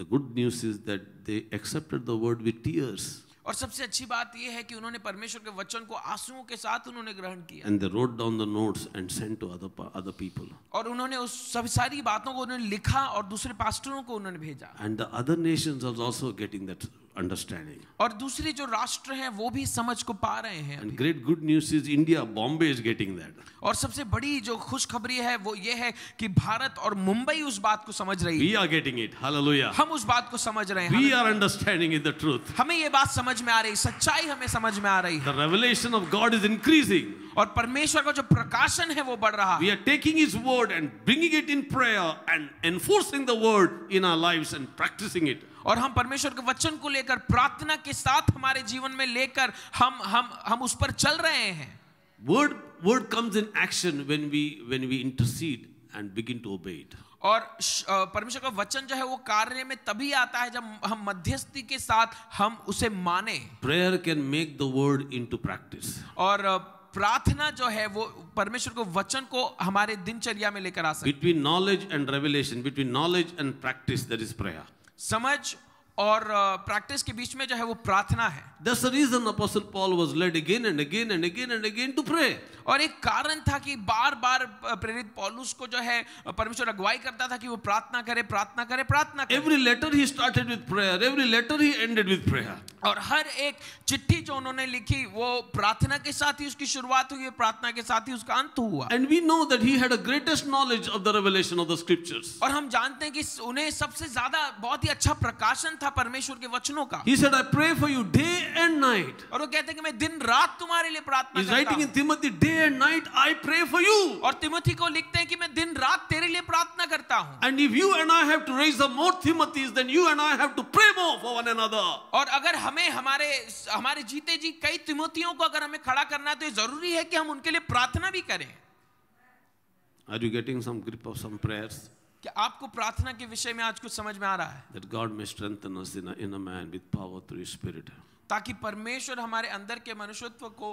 the good news is that they accepted the word with tears और सबसे अच्छी बात यह है कि उन्होंने परमेश्वर के वचन को आंसुओं के साथ उन्होंने ग्रहण किया and they wrote down the notes and send to other other people और उन्होंने उस सब सारी बातों को उन्होंने लिखा और दूसरे पास्टरों को उन्होंने भेजा and the other nations are also getting that understanding. और दूसरे जो राष्ट्र हैं वो भी समझ को पा रहे हैं And great good news is India, Bombay is getting that. और सबसे बड़ी जो खुशखबरी है वो ये है कि भारत और मुंबई उस बात को समझ रही है. We are getting it. Hallelujah. हम उस बात को समझ रहे हैं. We are understanding the truth. हमें ये बात समझ में आ रही है. सच्चाई हमें समझ में आ रही है. The revelation of God is increasing. और परमेश्वर का जो प्रकाशन है वो बढ़ रहा we are taking his word and bringing it in prayer and enforcing the word in our live and practicing it और हम परमेश्वर के वचन को लेकर प्रार्थना के साथ हमारे जीवन में लेकर हम हम हम उस पर चल रहे हैं word word comes in action when we when we intercede and begin to obey it और परमेश्वर का वचन जो है वो कार्य में तभी आता है जब हम मध्यस्थी के साथ हम उसे माने prayer can make the word to practice और प्रार्थना जो है वो परमेश्वर को वचन को हमारे दिनचर्या में लेकर आ सकते between knowledge and revelation between knowledge and practice there is prayer समझ और प्रैक्टिस के बीच में जो है वो प्रार्थना है और एक कारण था कि बार बार प्रेरित पॉलुस को जो है परमेश्वर अगुवाई करता था कि वो प्रार्थना करे प्रार्थना करे प्रार्थना every letter he started with prayer every letter he ended with prayer और हर एक चिट्ठी जो उन्होंने लिखी वो प्रार्थना के साथ ही उसकी शुरुआत हुई प्रार्थना के साथ ही उसका अंत हुआ and we know that he had a greatest knowledge of the revelation of the scriptures और हम जानते हैं कि उन्हें सबसे ज्यादा बहुत ही अच्छा प्रकाशन था परमेश्वर के वचनों का he said I pray for you day and night और वो कहते हैं कि मैं दिन रात तुम्हारे लिए प्रार्थना करता हूं writing in Timothy day and night I pray for you और तिमोथी को लिखते हैं कि मैं दिन रात तेरे लिए प्रार्थना करता हूं and if you and I have to raise a more Timothys then you and I have to pray more for one another और अगर हमें हमारे हमारे जीते जी कई तिमोथियों को अगर हमें खड़ा करना है तो जरूरी है कि हम उनके लिए प्रार्थना भी करें are you getting some grip of some prayers कि आपको प्रार्थना के विषय में आज कुछ समझ में आ रहा है that God may strengthen us in inner man with power through spirit ताकि परमेश्वर हमारे अंदर के मनुष्यत्व को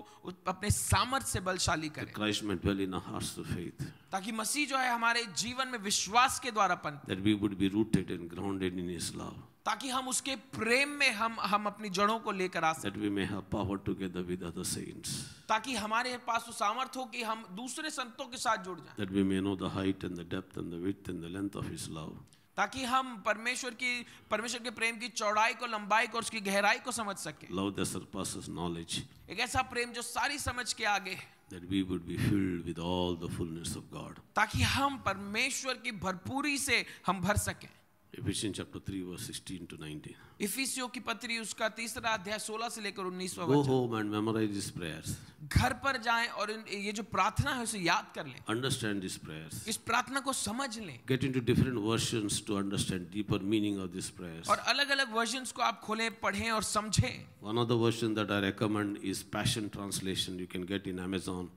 अपने सामर्थ्य से बलशाली करे Christ may dwell in a hearts of faith ताकि मसीह जो है हमारे जीवन में विश्वास के द्वारा पनपे that we would be rooted and grounded in his love ताकि हम उसके प्रेम में हम हम अपनी जड़ों को लेकर आ सकें power together with other saints ताकि हमारे पास वो सामर्थ हो कि हम दूसरे संतों के साथ जुड़ जाएं that we may know the height and the depth and the width and the length of his love ताकि हम परमेश्वर की परमेश्वर के प्रेम की चौड़ाई को लंबाई को और उसकी गहराई को समझ सके लव दैट सरपासस नॉलेज एक ऐसा प्रेम जो सारी समझ के आगे है that we would be filled with all the fullness of God ताकि हम परमेश्वर की भरपूरी से हम भर सकें Ephesians chapter 3 verse 16 to 19. Ephesians की पत्री उसका तीसरा अध्याय 16 से लेकर 19वां वचन. Go home and memorize these prayers. घर पर जाएं और ये जो प्रार्थना है उसे याद कर लें. Understand these prayers. इस प्रार्थना को समझ लें. Get into different versions to understand deeper meaning of these prayers. और अलग-अलग versions को आप खोलें, पढ़ें और समझें. One of the version that I recommend is Passion Translation. You can get in Amazon,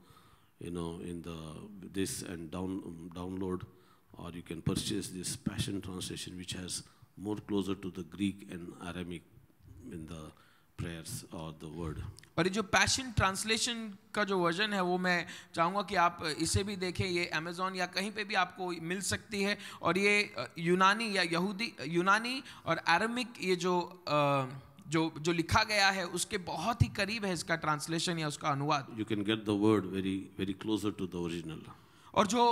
you know, in the this and down download. or you can purchase this Passion translation, which has more closer to the Greek and Aramaic in the prayers or the word. और ये जो passion translation का जो version है वो मैं चाहूँगा कि आप इसे भी देखें ये अमेजोन या कहीं पे भी आपको मिल सकती है और ये यूनानी या यहूदी यूनानी और अरमिक ये जो जो जो लिखा गया है उसके बहुत ही करीब है इसका ट्रांसलेशन या उसका अनुवाद you can get the word very very closer to the original और जो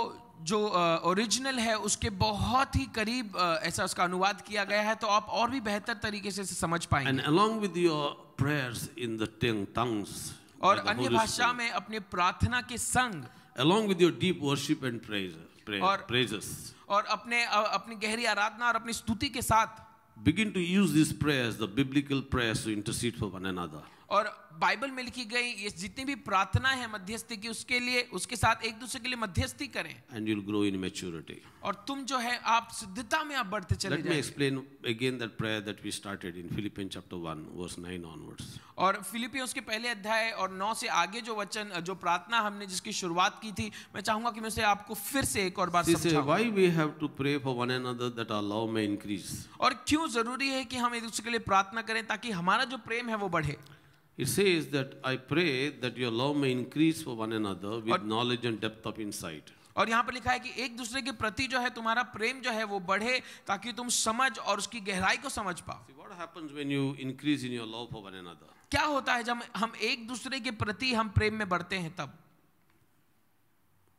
जो ओरिजिनल है उसके बहुत ही करीब ऐसा उसका अनुवाद किया गया है तो आप और भी बेहतर तरीके से समझ पाएंगे and along with your prayers in the tongues और अन्य भाषा में अपने प्रार्थना के संग along with your deep worship and praise, prayer, और, praises. और अपने अपनी गहरी आराधना और अपनी स्तुति के साथ begin to use these prayers, the biblical prayers to intercede for one another. और बाइबल में लिखी गई ये जितनी भी प्रार्थना है मध्यस्थी की उसके लिए उसके साथ एक दूसरे के लिए मध्यस्थी करें and you grow in maturity और तुम जो है आप सिद्धता में आप बढ़ते चले जाएंगे let me explain again that prayer that we started in Philippian chapter 1 verse 9 onwards और फिलिपियंस के पहले अध्याय और 9 से आगे जो वचन जो प्रार्थना हमने जिसकी शुरुआत की थी मैं चाहूंगा कि मैं उसे आपको फिर से एक और बार समझाऊं why we have to pray for one another that our love may increase और क्यों जरूरी है कि हम एक दूसरे के लिए प्रार्थना करें ताकि हमारा जो प्रेम है वो बढ़े It says that I pray that your love may increase for one another with और, knowledge and depth of insight. और यहाँ पर लिखा है कि एक दूसरे के प्रति जो है तुम्हारा प्रेम जो है वो बढ़े ताकि तुम समझ और उसकी गहराई को समझ पाओ See, What happens when you increase in your love for one another? क्या होता है जब हम एक दूसरे के प्रति हम प्रेम में बढ़ते हैं तब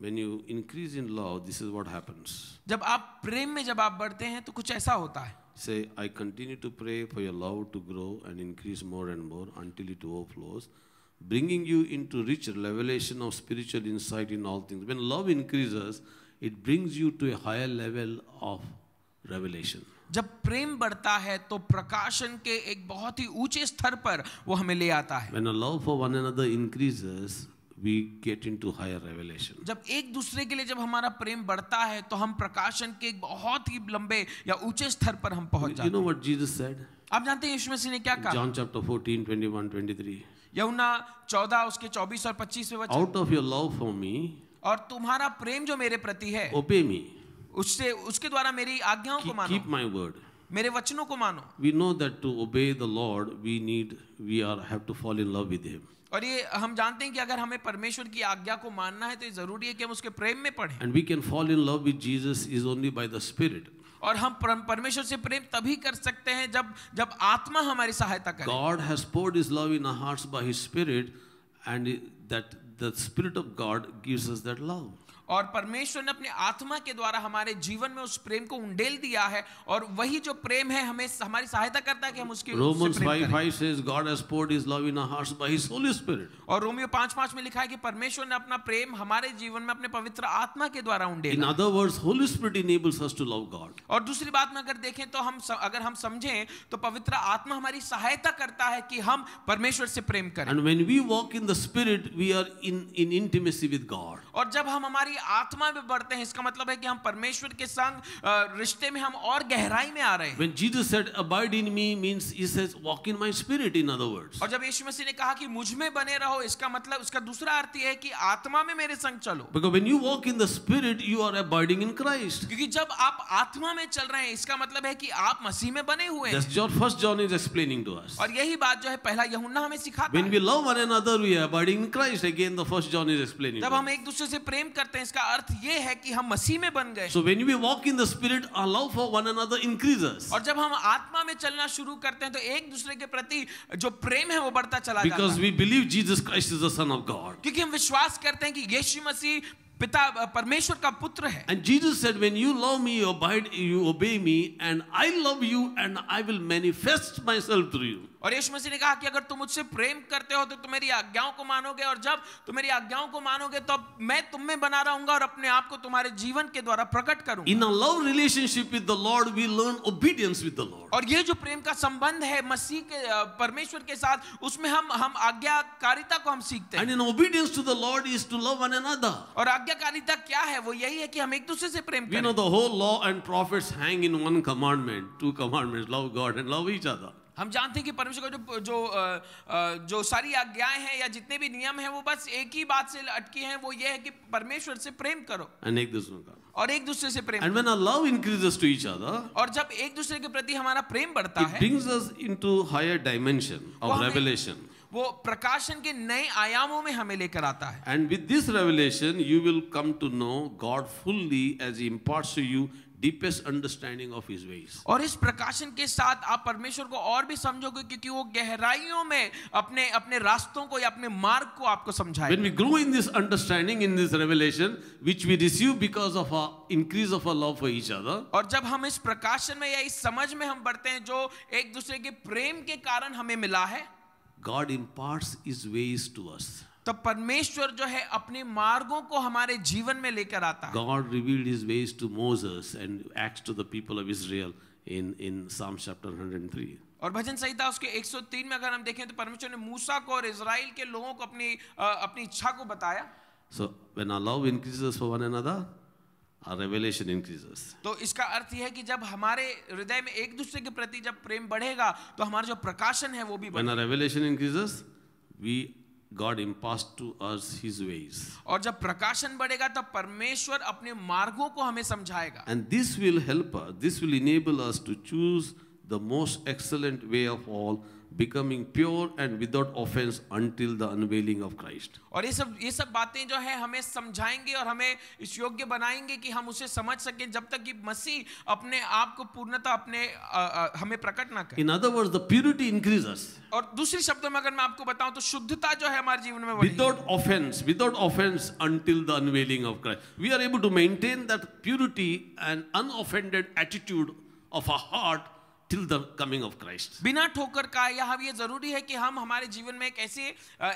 when you increase in love this is what happens जब आप प्रेम में जब आप बढ़ते हैं तो कुछ ऐसा होता है say i continue to pray for your love to grow and increase more and more until it overflows bringing you into richer revelation of spiritual insight in all things when love increases it brings you to a higher level of revelation जब प्रेम बढ़ता है तो प्रकाशन के एक बहुत ही ऊंचे स्तर पर वो हमें ले आता है when a love for one another increases we get into higher revelation जब एक दूसरे के लिए जब हमारा प्रेम बढ़ता है तो हम प्रकाशन के बहुत ही लंबे या ऊंचे स्तर पर हम पहुंच जाते हैं you know what Jesus said आप जानते हैं यीशु मसीह ने क्या कहा जॉन चैप्टर 14 21 23 यूहन्ना 14 उसके 24 और 25 में वचन out of your love for me और तुम्हारा प्रेम जो मेरे प्रति है ओबे मी उससे उसके द्वारा मेरी आज्ञाओं को मानो कीप माय वर्ड मेरे वचनों को मानो we know that to obey the Lord we need we are have to fall in love with him और ये हम जानते हैं कि अगर हमें परमेश्वर की आज्ञा को मानना है तो ये जरूरी है कि हम उसके प्रेम में पढ़ें and we can fall in love with Jesus is only by the spirit और हम परमेश्वर से प्रेम तभी कर सकते हैं जब जब आत्मा हमारी सहायता करे God has poured his love in our hearts by his spirit and that the spirit of God gives us that love और परमेश्वर ने अपने आत्मा के द्वारा हमारे जीवन में उस प्रेम को उंडेल दिया है और वही जो प्रेम है हमें हमारी सहायता करता है कि हम उसके Romans 5:5 says God has poured his love in our hearts by his holy spirit और रोमियो 5:5 में लिखा है कि परमेश्वर ने अपना प्रेम हमारे जीवन में अपने पवित्र आत्मा के द्वारा उंडेला in other words holy spirit enables us to love God और दूसरी बात में अगर देखें तो हम अगर हम समझें तो पवित्र आत्मा हमारी सहायता करता है कि हम परमेश्वर से प्रेम करें and when we walk in the spirit we are in in intimacy with God और जब हम हमारी आत्मा में बढ़ते हैं इसका मतलब है कि हम परमेश्वर के संग रिश्ते में हम और गहराई में आ रहे हैं when jesus said abide in me means he says walk in my spirit in other words और जब यीशु मसीह ने कहा कि मुझ में बने रहो इसका मतलब उसका दूसरा अर्थ यह है कि आत्मा में मेरे संग चलो because when you walk in the spirit you are abiding in christ क्योंकि जब आप आत्मा में चल रहे हैं इसका मतलब है कि आप मसीह में बने हुए हैं that's what first john is explaining to us और यही बात जो है पहला यूहन्ना हमें सिखाता है when we love one another we are abiding in christ again the first john is explaining जब हम एक दूसरे से प्रेम करते हैं इसका अर्थ ये है कि हम मसीह में बन गए so when we walk in the spirit our love for one another increases और जब हम आत्मा में चलना शुरू करते हैं तो एक दूसरे के प्रति जो प्रेम है वो बढ़ता चला जाता है because we believe Jesus Christ is the son of God क्योंकि हम विश्वास करते हैं कि यीशु मसीह पिता परमेश्वर का पुत्र है and jesus said when you love me you obey you obey me and i love you and i will manifest myself to you और यीशु मसीह ने कहा कि अगर तुम मुझसे प्रेम करते हो तो तुम मेरी आज्ञाओं को मानोगे और जब तुम मेरी आज्ञाओं को मानोगे तो मैं तुम में बना रहूंगा और अपने आप को तुम्हारे जीवन के द्वारा प्रकट करूंगा in a love relationship with the Lord we learn obedience with the Lord और ये जो प्रेम का संबंध है मसीह के परमेश्वर के साथ उसमें हम हम आज्ञाकारिता को हम सीखते हैं and in obedience to the Lord is to love one another और आज्ञाकारिता क्या है वो यही है कि हम एक दूसरे से प्रेम करें you know the whole law and prophets hang in one commandment two commandments love God and love each other हम जानते हैं कि परमेश्वर का जो जो जो सारी आज्ञाएं हैं या जितने भी नियम हैं वो बस एक ही बात से अटकी हैं वो ये है कि परमेश्वर से प्रेम करो एक दूसरे का और एक दूसरे से प्रेम and when our love increases to each other और जब एक दूसरे के प्रति हमारा प्रेम बढ़ता है brings us into higher dimension of revelation वो प्रकाशन के नए आयामों में हमें लेकर आता है and with this revelation you will come to know God fully as he imparts to you deepest understanding of his ways और इस प्रकाशन के साथ आप परमेश्वर को और भी समझोगे क्योंकि वो गहराइयों में अपने अपने रास्तों को या अपने मार्ग को आपको समझाएगा when we grow in this understanding in this revelation which we receive because of our increase of our love for each other और जब हम इस प्रकाशन में या इस समझ में हम बढ़ते हैं जो एक दूसरे के प्रेम के कारण हमें मिला है God imparts his ways to us. तो परमेश्वर जो है अपने मार्गों को हमारे जीवन में लेकर आता है God revealed his ways to Moses and acts to the people of Israel in in Psalm chapter 103 और भजन संहिता उसके 103 में अगर हम देखें तो परमेश्वर ने मूसा को और इजराइल के लोगों को अपनी आ, अपनी इच्छा को बताया so when our love increases for one another our revelation increases तो इसका अर्थ यह है कि जब हमारे हृदय में एक दूसरे के प्रति जब प्रेम बढ़ेगा तो हमारा जो प्रकाशन है वो भी बढ़ेगा when our revelation increases we God imparts to us His ways. और जब प्रकाशन बढ़ेगा तब परमेश्वर अपने मार्गों को हमें समझाएगा. And this will help us. This will enable us to choose the most excellent way of all becoming pure and without offense until the unveiling of Christ. और ये सब ये सब बातें जो है हमें समझाएंगे और हमें इस योग्य बनाएंगे कि हम उसे समझ सकें जब तक कि मसीह अपने आप को पूर्णता अपने आ, आ, हमें प्रकट ना करे. In other words, the purity increases. और दूसरे शब्दों में अगर मैं आपको बताऊं तो शुद्धता जो है हमारे जीवन में बढ़ेगी. Without offense, without offense until the unveiling of Christ. We are able to maintain that purity and unoffended attitude of our heart till the coming of Christ बिना ठोकर का यह ये जरूरी है कि हम हमारे जीवन में एक ऐसी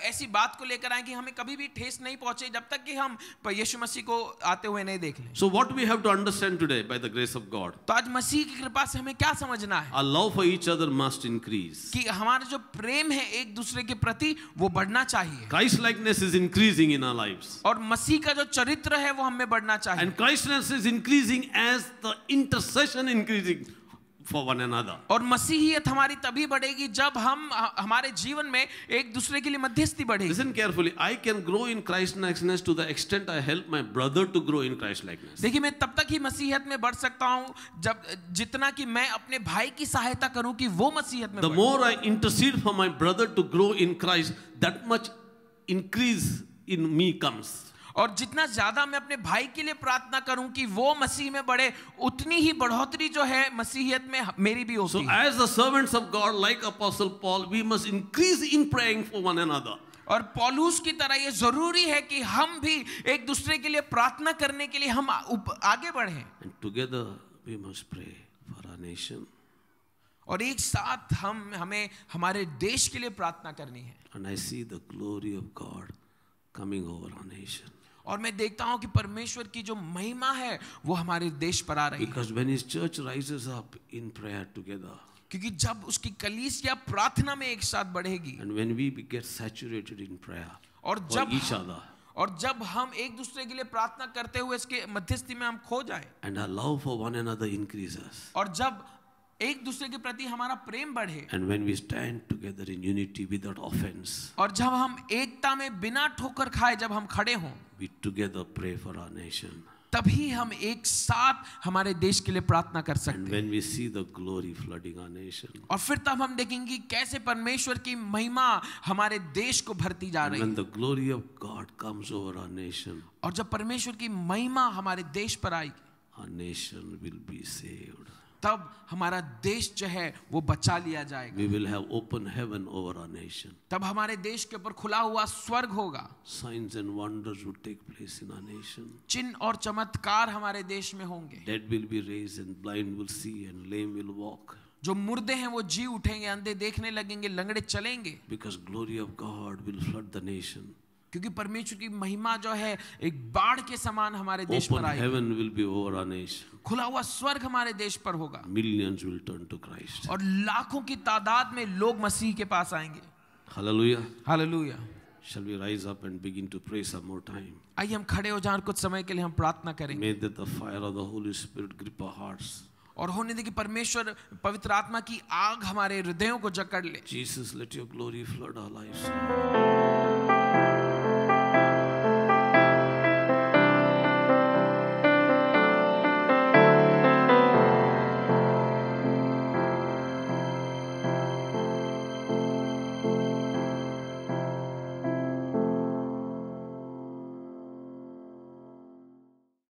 ऐसी बात को लेकर आए कि हमें कभी भी ठेस नहीं पहुंचे जब तक कि हम यीशु मसीह को आते हुए नहीं देख लें so what we have to understand today by the grace of God तो आज मसीह की कृपा से हमें क्या समझना है our love for each other must increase कि हमारा जो प्रेम है एक दूसरे के प्रति वो बढ़ना चाहिए Christ likeness is increasing in our lives और मसीह का जो चरित्र है वो हमें बढ़ना चाहिए and Christness is increasing as the intercession increasing for one another. aur masihiyat hamari tabhi badhegi jab hum hamare jeevan mein ek dusre ke liye madhyasthi badhegi Listen carefully. I can grow in Christ likeness to the extent I help my brother to grow in Christ likeness. dekhi main tab tak hi masihiyat mein badh sakta hu jab jitna ki main apne bhai ki sahayata karu ki wo masihiyat mein The more I intercede for my brother to grow in Christ, that much increase in me comes. और जितना ज़्यादा मैं अपने भाई के लिए प्रार्थना करूं कि वो मसीह में बढ़े उतनी ही बढ़ोतरी जो है मसीहियत में मेरी भी होती है as the servants of God like apostle Paul we must increase in praying for one another और पॉलूस की तरह ये जरूरी है कि हम भी एक दूसरे के लिए प्रार्थना करने के लिए हम आगे बढ़े together we must pray for our nation और एक साथ हम हमें हमारे देश के लिए प्रार्थना करनी है and I see the glory of God coming over our nation और मैं देखता हूं कि परमेश्वर की जो महिमा है वो हमारे देश पर आ रही Because है when his church rises up in prayer together क्योंकि जब उसकी कलीसिया प्रार्थना में एक साथ बढ़ेगी and when we get saturated in prayer और जब each other और जब हम एक दूसरे के लिए प्रार्थना करते हुए इसके मध्यस्थी में हम खो जाएं and our love for one another increases और जब एक दूसरे के प्रति हमारा प्रेम बढ़े and when we stand together in unity without offence और जब हम एकता में बिना ठोकर खाए जब हम खड़े हों we together pray for our nation तभी हम एक साथ हमारे देश के लिए प्रार्थना कर सकते हैं we see the glory flooding our nation और फिर तब हम देखेंगे कैसे परमेश्वर की महिमा हमारे देश को भरती जा रही है the glory of God comes over our nation और जब परमेश्वर की महिमा हमारे देश पर आएगी our nation will be saved तब हमारा देश जो है वो बचा लिया जाएगा we will have open heaven over our nation तब हमारे देश के ऊपर खुला हुआ स्वर्ग होगा signs and wonders would take place in our nation चिन्ह और चमत्कार हमारे देश में होंगे dead will be raised and blind will see and lame will walk जो मुर्दे हैं वो जी उठेंगे अंधे देखने लगेंगे लंगड़े चलेंगे because glory of God will flood the nation क्योंकि परमेश्वर की महिमा जो है एक बाढ़ के समान हमारे देश पर आएगी खुला हुआ स्वर्ग हमारे देश पर होगा millions will turn to Christ और लाखों की तादाद में लोग मसीह के पास आएंगे हम खड़े हो जाएं कुछ समय के लिए हम प्रार्थना करें और होने दे परमेश्वर पवित्र आत्मा की आग हमारे हृदयों को जकड़ ले Jesus let your glory flood our lives